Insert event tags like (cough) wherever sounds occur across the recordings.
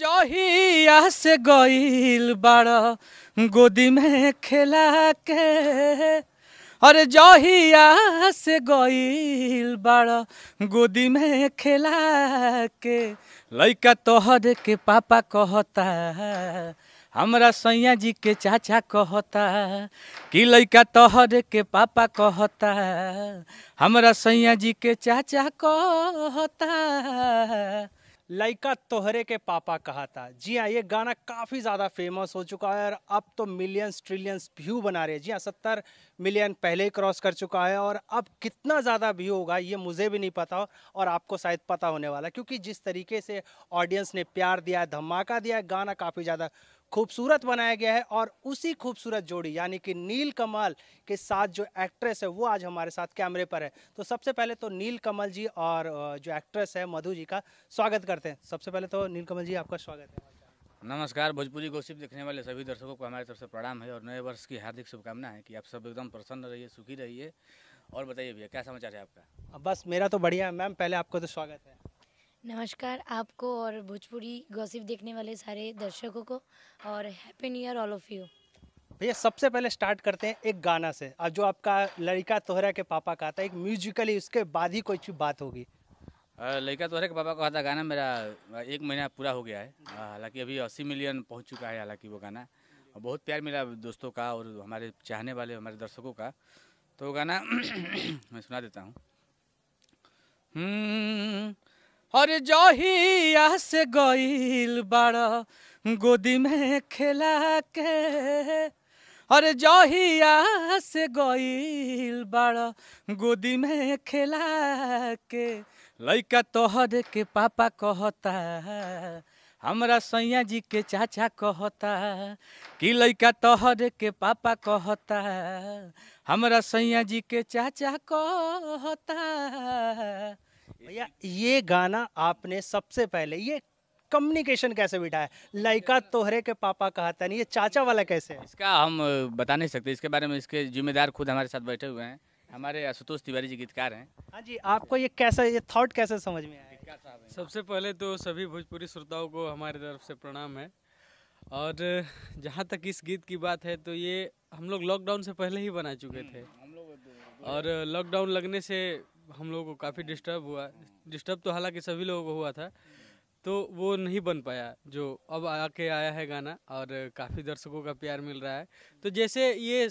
जहिया से गईल बाड़ गोदी में खेला के अरे जहिया से गईल बाड़ गोदी में खेला के लैका तोहर के पापा कहता हमरा सैया जी के चाचा कहता कि लैका तोहर के पापा कहता हमरा सैया जी के चाचा कहता लाइका तोहरे के पापा कहा था जी हाँ ये गाना काफ़ी ज़्यादा फेमस हो चुका है और अब तो मिलियंस ट्रिलियंस व्यू बना रहे हैं जी हाँ सत्तर मिलियन पहले ही क्रॉस कर चुका है और अब कितना ज़्यादा व्यू होगा ये मुझे भी नहीं पता और आपको शायद पता होने वाला क्योंकि जिस तरीके से ऑडियंस ने प्यार दिया धमाका दिया गाना काफ़ी ज़्यादा खूबसूरत बनाया गया है और उसी खूबसूरत जोड़ी यानी कि नील कमल के साथ जो एक्ट्रेस है वो आज हमारे साथ कैमरे पर है तो सबसे पहले तो नील कमल जी और जो एक्ट्रेस है मधु जी का स्वागत करते हैं सबसे पहले तो नील कमल जी आपका स्वागत है नमस्कार भोजपुरी गोसिप देखने वाले सभी दर्शकों को हमारी तरफ से प्रणाम है और नए वर्ष की हार्दिक शुभकामना है कि आप सब एकदम प्रसन्न रहिए सुखी रहिए और बताइए भैया क्या समाचार है आपका बस मेरा तो बढ़िया है मैम पहले आपका तो स्वागत है नमस्कार आपको और भोजपुरी गॉसिप देखने वाले सारे दर्शकों को और happy new year all of you भैया सबसे पहले स्टार्ट करते हैं एक गाना से और जो आपका लड़का तोहरा के पापा का था एक म्यूजिकली उसके बाद ही कोई बात होगी लड़का तोहरा के पापा का था गाना मेरा एक महीना पूरा हो गया है हालांकि अभी अस्सी मिलियन पहुँच चुका है हालांकि वो गाना बहुत प्यार मिला दोस्तों का और हमारे चाहने वाले हमारे दर्शकों का तो गाना (clears throat) मैं सुना देता हूँ हम्म, और जही से गईल बाड़ गोदी में खेला के और जहिया से गईल बाड़ गोदी में खेला के लैका तोहर के पापा कहता हमरा सैया जी के चाचा कहता कि लैका तोहर के पापा कहता हमरा सैया जी के चाचा कहता भैया ये गाना आपने सबसे पहले ये कम्युनिकेशन कैसे बिठाया लाइका तोहरे के पापा कहता नहीं ये चाचा वाला कैसे है इसका हम बता नहीं सकते इसके बारे में इसके जिम्मेदार खुद हमारे साथ बैठे हुए हैं हमारे आशुतोष तिवारी जी गीतकार हैं हाँ जी आपको ये कैसा ये थॉट कैसे समझ में आया सबसे पहले तो सभी भोजपुरी श्रोताओं को हमारी तरफ से प्रणाम है और जहाँ तक इस गीत की बात है तो ये हम लोग लॉकडाउन से पहले ही बना चुके हम्म, थे और लॉकडाउन लगने से हम लोगों को काफ़ी डिस्टर्ब हुआ डिस्टर्ब तो हालांकि सभी लोगों को हुआ था तो वो नहीं बन पाया जो अब आके आया है गाना और काफ़ी दर्शकों का प्यार मिल रहा है तो जैसे ये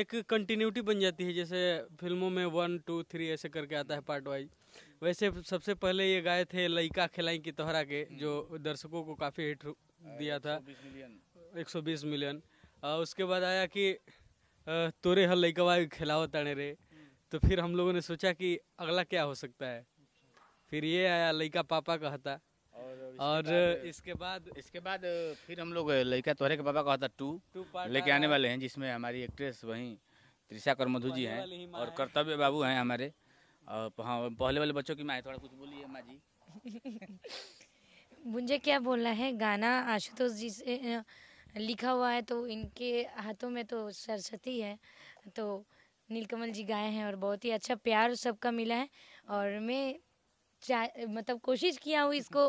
एक कंटिन्यूटी बन जाती है जैसे फिल्मों में वन टू थ्री ऐसे करके आता है पार्ट वाइज वैसे सबसे पहले ये गाए थे लईका खिलाई की तोहरा के हम्म। जो दर्शकों को काफ़ी हिट दिया था एक सौ बीस मिलियन उसके बाद आया कि तोरे हर वाई खिलाओ तड़े रे तो फिर हम लोगों ने सोचा कि अगला क्या हो सकता है फिर ये आया लड़का पापा का हता और, इसके बाद इसके बाद फिर हम लोग लड़का तोहरे के पापा का हता टू, टू लेके आने वाले हैं जिसमें हमारी एक्ट्रेस वहीं त्रिषा कर मधु जी हैं और कर्तव्य बाबू हैं हमारे और हाँ, पहले वाले बच्चों की माँ थोड़ा कुछ बोलिए माँ जी (laughs) मुझे क्या बोलना है गाना आशुतोष जी से लिखा हुआ है तो इनके हाथों में तो सरस्वती है तो नीलकमल जी गाए हैं और बहुत ही अच्छा प्यार सबका मिला है और मैं चाह मतलब कोशिश किया हूँ इसको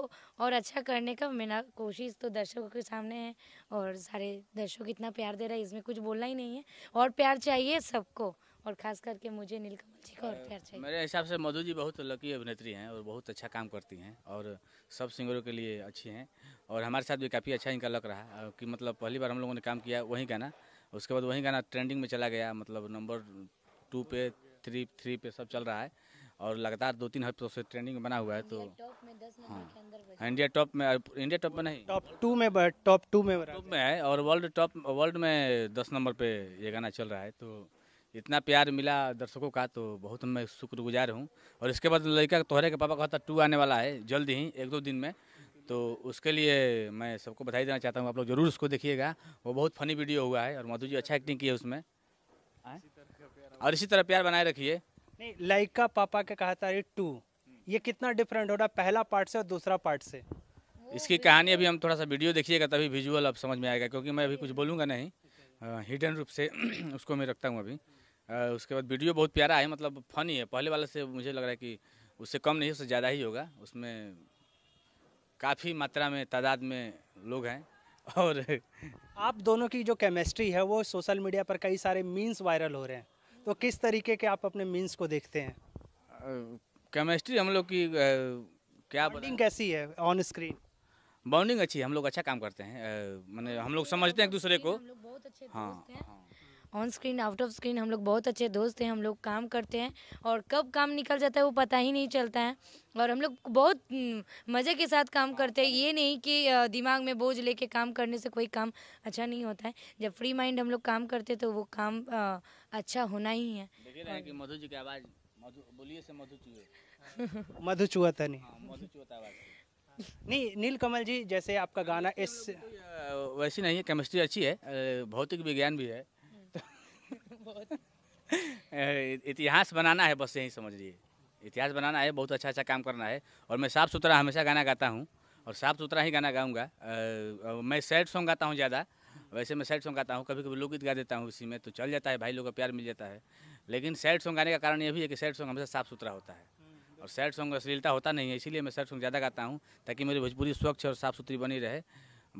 और अच्छा करने का मेरा कोशिश तो दर्शकों के सामने है और सारे दर्शक इतना प्यार दे रहा है इसमें कुछ बोलना ही नहीं है और प्यार चाहिए सबको और खास करके मुझे नीलकमल जी को और प्यार चाहिए मेरे हिसाब से मधु जी बहुत लकी अभिनेत्री हैं और बहुत अच्छा काम करती हैं और सब सिंगरों के लिए अच्छी हैं और हमारे साथ भी काफ़ी अच्छा इनका लग रहा है कि मतलब पहली बार हम लोगों ने काम किया वहीं गाना उसके बाद वही गाना ट्रेंडिंग में चला गया मतलब नंबर टू पे थ्री थ्री पे सब चल रहा है और लगातार दो तीन हफ्तों से ट्रेंडिंग बना हुआ है तो हाँ इंडिया टॉप में इंडिया टॉप में नहीं टॉप टू में टॉप टू में टॉप में है और वर्ल्ड टॉप वर्ल्ड में दस नंबर पे ये गाना चल रहा है तो इतना प्यार मिला दर्शकों का तो बहुत मैं शुक्रगुजार हूँ और इसके बाद लड़का तोहरे के पापा कहता टू आने वाला है जल्द ही एक दो दिन में तो उसके लिए मैं सबको बधाई देना चाहता हूँ आप लोग जरूर उसको देखिएगा वो बहुत फनी वीडियो हुआ है और मधु जी अच्छा एक्टिंग की है उसमें और इसी तरह प्यार बनाए रखिए नहीं का पापा के कहा था टू ये कितना डिफरेंट हो रहा है पहला पार्ट से और दूसरा पार्ट से इसकी कहानी अभी हम थोड़ा सा वीडियो देखिएगा तभी विजुअल अब समझ में आएगा क्योंकि मैं अभी कुछ बोलूँगा नहीं हिडन रूप से (clears throat) उसको मैं रखता हूँ अभी आ, उसके बाद वीडियो बहुत प्यारा है मतलब फनी है पहले वाले से मुझे लग रहा है कि उससे कम नहीं उससे ज़्यादा ही होगा उसमें काफ़ी मात्रा में तादाद में लोग हैं और (laughs) आप दोनों की जो केमिस्ट्री है वो सोशल मीडिया पर कई सारे मीन्स वायरल हो रहे हैं तो किस तरीके के आप अपने मीन्स को देखते हैं केमिस्ट्री हम लोग की क्या बॉन्डिंग कैसी है ऑन स्क्रीन बॉन्डिंग अच्छी है हम लोग अच्छा काम करते हैं मैंने हम लोग समझते हैं एक दूसरे को हाँ, हाँ on screen out of screen हम लोग बहुत अच्छे दोस्त हैं हम लोग काम करते हैं और कब काम निकल जाता है वो पता ही नहीं चलता है और हम लोग बहुत मज़े के साथ काम करते हैं ये नहीं कि दिमाग में बोझ लेके काम करने से कोई काम अच्छा नहीं होता है जब फ्री माइंड हम लोग काम करते तो वो काम अच्छा होना ही है मधु जी मधु था (laughs) नहीं हाँ, मधु नहीं नील कमल जी जैसे आपका गाना इस वैसी नहीं है केमिस्ट्री अच्छी है भौतिक विज्ञान भी है (laughs) इतिहास बनाना है बस यही समझ समझिए इतिहास बनाना है बहुत अच्छा अच्छा काम करना है और मैं साफ़ सुथरा हमेशा गाना गाता हूँ और साफ़ सुथरा ही गाना गाऊँगा मैं सैड सॉन्ग गाता हूँ ज़्यादा वैसे मैं सैड सॉन्ग गाता हूँ कभी कभी लोकगीत गा देता हूँ उसी में तो चल जाता है भाई लोग का प्यार मिल जाता है लेकिन सैड सॉन्ग गाने का कारण यह भी है कि सैड सॉन्ग हमेशा साफ़ सुथरा होता है और सैड सॉन्ग अश्लीलता होता नहीं है इसीलिए मैं सैड सॉन्ग ज़्यादा गाता हूँ ताकि मेरी भोजपुरी स्वच्छ और साफ़ सुथरी बनी रहे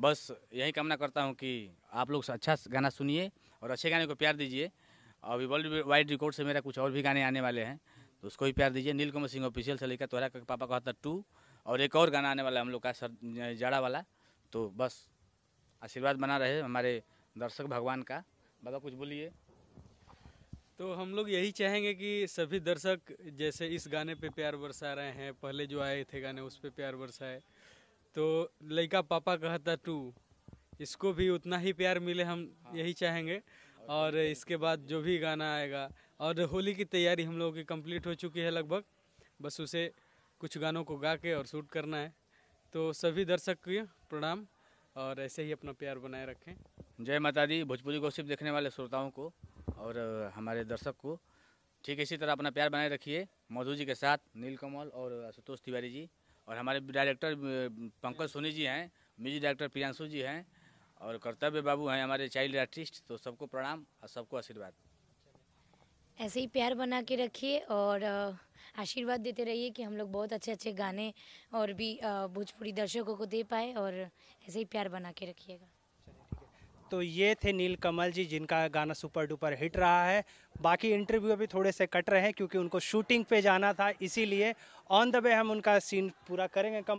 बस यही कामना करता हूँ कि आप लोग अच्छा गाना सुनिए और अच्छे गाने को प्यार दीजिए अभी वर्ल्ड वाइड रिकॉर्ड से मेरा कुछ और भी गाने आने वाले हैं तो उसको भी प्यार दीजिए नील कुमार सिंह ऑफिशियल से लेकर तोहरा का पापा कहता टू और एक और गाना आने वाला है हम लोग का सर जाड़ा वाला तो बस आशीर्वाद बना रहे हमारे दर्शक भगवान का बाबा कुछ बोलिए तो हम लोग यही चाहेंगे कि सभी दर्शक जैसे इस गाने पे प्यार बरसा रहे हैं पहले जो आए थे गाने उस पे प्यार बरसाए तो लड़का पापा कहता टू इसको भी उतना ही प्यार मिले हम हाँ। यही चाहेंगे और इसके बाद जो भी गाना आएगा और होली की तैयारी हम लोगों की कंप्लीट हो चुकी है लगभग बस उसे कुछ गानों को गा के और शूट करना है तो सभी दर्शक प्रणाम और ऐसे ही अपना प्यार बनाए रखें जय माता दी भोजपुरी गोसिप देखने वाले श्रोताओं को और हमारे दर्शक को ठीक इसी तरह अपना प्यार बनाए रखिए मधु जी के साथ नील कमल और आशुतोष तिवारी जी और हमारे डायरेक्टर पंकज सोनी जी हैं म्यूजिक डायरेक्टर प्रियांशु जी हैं और कर्तव्य बाबू हैं हमारे चाइल्ड आर्टिस्ट तो सबको प्रणाम और सबको आशीर्वाद ऐसे ही प्यार बना के रखिए और आशीर्वाद देते रहिए कि हम लोग बहुत अच्छे अच्छे गाने और भी भोजपुरी दर्शकों को दे पाए और ऐसे ही प्यार बना के रखिएगा तो ये थे नील कमल जी जिनका गाना सुपर डुपर हिट रहा है बाकी इंटरव्यू अभी थोड़े से कट रहे हैं क्योंकि उनको शूटिंग पे जाना था इसीलिए ऑन द वे हम उनका सीन पूरा करेंगे कम